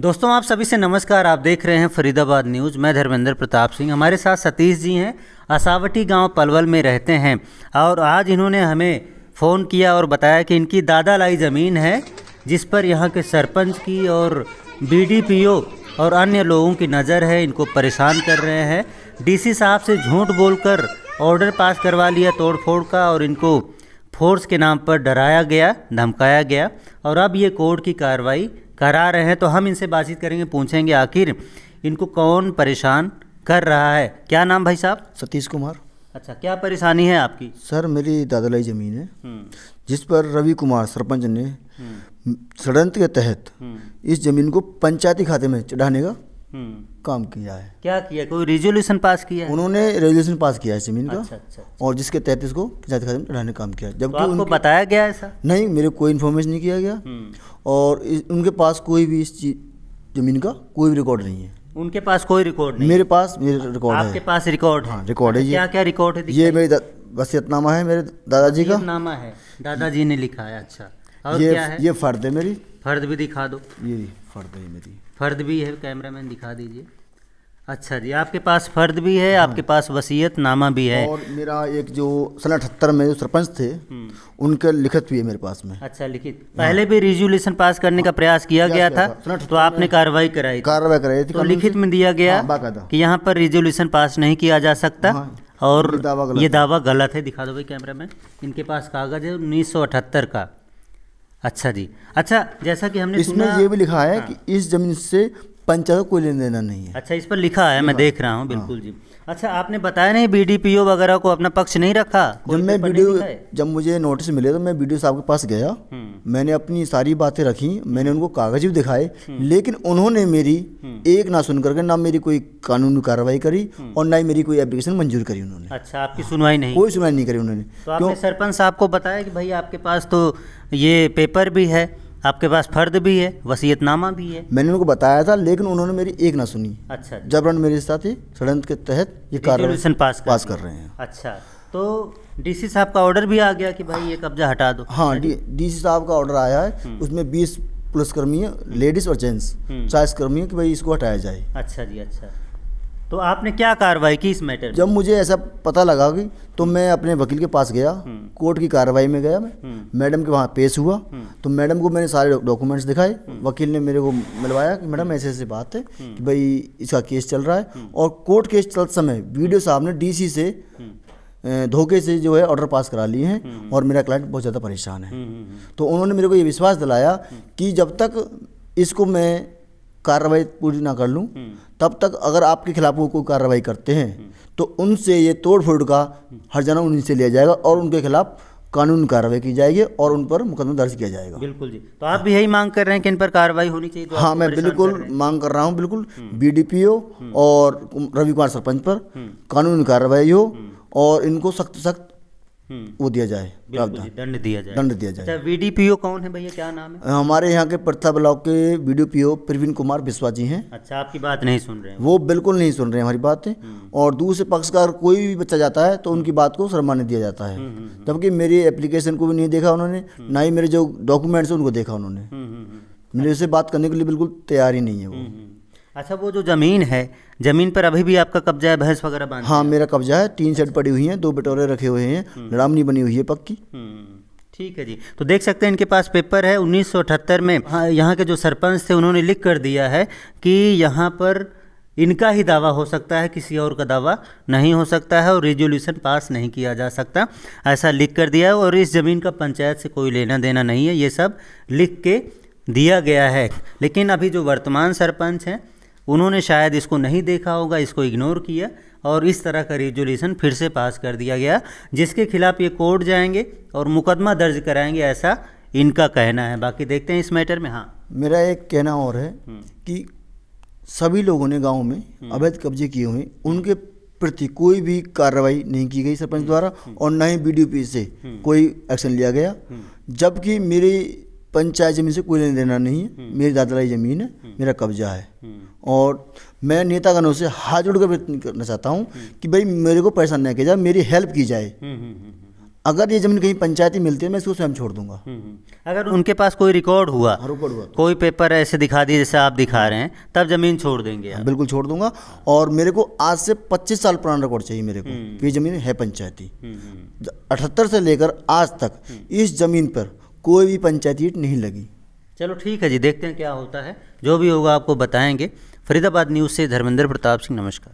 दोस्तों आप सभी से नमस्कार आप देख रहे हैं फरीदाबाद न्यूज़ मैं धर्मेंद्र प्रताप सिंह हमारे साथ सतीश जी हैं असावटी गांव पलवल में रहते हैं और आज इन्होंने हमें फ़ोन किया और बताया कि इनकी दादा लाई ज़मीन है जिस पर यहाँ के सरपंच की और बीडीपीओ और अन्य लोगों की नज़र है इनको परेशान कर रहे हैं डी साहब से झूठ बोलकर ऑर्डर पास करवा लिया तोड़ का और इनको फोर्स के नाम पर डराया गया धमकाया गया और अब ये कोर्ट की कार्रवाई करा रहे हैं तो हम इनसे बातचीत करेंगे पूछेंगे आखिर इनको कौन परेशान कर रहा है क्या नाम भाई साहब सतीश कुमार अच्छा क्या परेशानी है आपकी सर मेरी दादालाई ज़मीन है हम्म। जिस पर रवि कुमार सरपंच ने हम्म। षडयंत्र के तहत हम्म। इस ज़मीन को पंचायती खाते में चढ़ाने का काम किया है क्या किया कोई रेजोल्यूशन पास किया है उन्होंने रेजोल्यूशन पास किया है जमीन का अच्छा, अच्छा, अच्छा। और जिसके तहत इसको जाति खाते में रहने काम किया जबकि तो उनको बताया गया ऐसा नहीं मेरे कोई इन्फॉर्मेशन नहीं किया गया हम्म। और उनके पास कोई भी इस चीज जमीन का कोई भी रिकॉर्ड नहीं है उनके पास कोई रिकॉर्ड नहीं मेरे पास मेरे रिकॉर्ड है आपके पास रिकॉर्ड है रिकॉर्ड हाँ, है ये क्या क्या रिकॉर्ड है ये मेरे वसीयतनामा है मेरे दादाजी का नामा है दादाजी ने लिखा है अच्छा और ये क्या है ये फर्द है मेरी फर्द भी दिखा दो ये फर्द है मेरी फ़र्द भी है कैमरा मैन दिखा दीजिए अच्छा जी आपके पास फ़र्द भी है हाँ। आपके पास वसीयत नामा भी है और मेरा एक जो सन अठहत्तर में जो सरपंच थे हम्म। उनके लिखित भी है मेरे पास में अच्छा लिखित हाँ। पहले भी रिजोल्यूशन पास करने का हाँ। प्रयास किया गया था, था। तो आपने कार्रवाई कराई कार्रवाई कराई थी तो लिखित में दिया हाँ, गया कि यहाँ पर रिजोल्यूशन पास नहीं किया जा सकता और ये दावा गलत है दिखा दो भाई कैमरा मैन इनके पास कागज़ है उन्नीस का अच्छा जी अच्छा जैसा कि हमने इसमें ये भी लिखा है हाँ। कि इस जमीन से पंचायत कोई लेन देना नहीं है अच्छा इस पर लिखा है मैं देख रहा हूँ बिल्कुल हाँ। जी अच्छा आपने बताया नहीं बीडीपीओ वगैरह को अपना पक्ष नहीं रखा जब मैं वीडियो जब मुझे नोटिस मिले तो मैं वीडियो साहब के पास गया हम्म। मैंने अपनी सारी बातें रखी मैंने उनको कागज भी दिखाए हम्म। लेकिन उन्होंने मेरी हम्म। एक ना सुन करके ना मेरी कोई कानूनी कार्रवाई करी और ना ही मेरी कोई एप्लीकेशन मंजूर करी उन्होंने अच्छा आपकी सुनवाई नहीं कोई सुनवाई नहीं करी उन्होंने तो आपने सरपंच साहब को बताया कि भाई आपके पास तो ये पेपर भी है आपके पास फर्द भी है वसीयतनामा भी है मैंने उनको बताया था लेकिन उन्होंने मेरी एक ना सुनी अच्छा, अच्छा। जबरन मेरे साथ ही षडयंत्र के तहत ये कार्य पास कर पास कर रहे हैं अच्छा तो डीसी साहब का ऑर्डर भी आ गया कि भाई ये कब्जा हटा दो हाँ डीसी साहब का ऑर्डर आया है हम्म। उसमें बीस पुलिसकर्मी लेडीज और जेंट्स हम्म। चालीस कर्मी है कि भाई इसको हटाया जाए अच्छा जी अच्छा तो आपने क्या कार्रवाई की इस मैटर जब मुझे ऐसा पता लगा कि तो मैं अपने वकील के पास गया हम्म। कोर्ट की कार्रवाई में गया मैं हम्म। मैडम के वहाँ पेश हुआ हम्म। तो मैडम को मैंने सारे डॉक्यूमेंट्स दिखाए वकील ने मेरे को मिलवाया कि मैडम ऐसे ऐसे बात है कि भाई इसका केस चल रहा है और कोर्ट केस चलते समय वीडियो साहब ने डीसी से धोखे से जो है ऑर्डर पास करा लिए हैं और मेरा क्लाइंट बहुत ज़्यादा परेशान है तो उन्होंने मेरे को ये विश्वास दिलाया कि जब तक इसको मैं कार्रवाई पूरी ना कर लूँ हम्म। तब तक अगर आपके खिलाफ वो कोई कार्रवाई करते हैं हम्म। तो उनसे ये तोड़ फोड़ का हरजाना उन्हीं से लिया जाएगा और उनके खिलाफ कानून कार्रवाई की जाएगी और उन पर मुकदमा दर्ज किया जाएगा बिल्कुल जी तो आप भी यही मांग कर रहे हैं कि इन पर कार्रवाई होनी चाहिए तो हाँ तो मैं बिल्कुल कर मांग कर रहा हूँ बिल्कुल बीडीपीओ हम्म। और रवि कुमार सरपंच पर कानून कार्रवाई हो और इनको सख्त सख्त वो दिया जाए प्रावधान दंड दिया जाए दंड दिया जाए अच्छा वीडीपीओ कौन है भैया क्या नाम है हमारे यहाँ के प्रथा ब्लॉक के वीडीपीओ प्रवीण कुमार बिस्वा जी हैं अच्छा आपकी बात नहीं सुन रहे हैं वो बिल्कुल नहीं सुन रहे हैं हमारी बात हम्म। और दूसरे पक्षकार कोई भी बच्चा जाता है तो हम्म। उनकी बात को सरमान्य दिया जाता है हम्म, जबकि मेरी एप्लीकेशन को भी नहीं देखा उन्होंने ना ही मेरे जो डॉक्यूमेंट्स उनको देखा उन्होंने मेरे से बात करने के लिए बिल्कुल तैयार ही नहीं है वो अच्छा वो जो ज़मीन है ज़मीन पर अभी भी आपका कब्जा है भैंस वगैरह बांध हाँ मेरा कब्जा है तीन सेट पड़ी हुई है दो बटोरे रखे हुए हैं लड़ामनी हम्म। बनी हुई है पक्की हम्म, ठीक है जी तो देख सकते हैं इनके पास पेपर है अठहत्तर में हाँ यहाँ के जो सरपंच थे उन्होंने लिख कर दिया है कि यहाँ पर इनका ही दावा हो सकता है किसी और का दावा नहीं हो सकता है और रेजोल्यूशन पास नहीं किया जा सकता ऐसा लिख कर दिया है और इस ज़मीन का पंचायत से कोई लेना देना नहीं है ये सब लिख के दिया गया है लेकिन अभी जो वर्तमान सरपंच हैं उन्होंने शायद इसको नहीं देखा होगा इसको इग्नोर किया और इस तरह का रेजुलेशन फिर से पास कर दिया गया जिसके खिलाफ ये कोर्ट जाएंगे और मुकदमा दर्ज कराएंगे ऐसा इनका कहना है बाकी देखते हैं इस मैटर में हाँ मेरा एक कहना और है हम्म। कि सभी लोगों ने गांव में हम्म। अवैध कब्जे किए हुए उनके प्रति कोई भी कार्रवाई नहीं की गई सरपंच हम्म। द्वारा और न ही बी से कोई एक्शन लिया गया जबकि मेरी पंचायत जमीन से कोई लेना देना नहीं है हम्म। मेरी दादाला ज़मीन है हम्म। मेरा कब्जा है हम्म। और मैं नेतागणों से हाथ जोड़कर व्यक्त करना चाहता हूँ कि भाई मेरे को परेशान न किया जाए मेरी हेल्प की जाए अगर ये जमीन कहीं पंचायती मिलती है मैं इसको स्वयं छोड़ दूंगा अगर हाँ। उनके पास कोई रिकॉर्ड हुआ रिकॉर्ड हाँ, हुआ कोई पेपर ऐसे दिखा दिए जैसे आप दिखा रहे हैं तब जमीन छोड़ देंगे हाँ, बिल्कुल छोड़ दूंगा और मेरे को आज से 25 साल पुराना रिकॉर्ड चाहिए मेरे को कि जमीन है पंचायती अठहत्तर से लेकर आज तक इस जमीन पर कोई भी पंचायत ईट नहीं लगी चलो ठीक है जी देखते हैं क्या होता है जो भी होगा आपको बताएंगे फरीदाबाद न्यूज़ से धर्मेंद्र प्रताप सिंह नमस्कार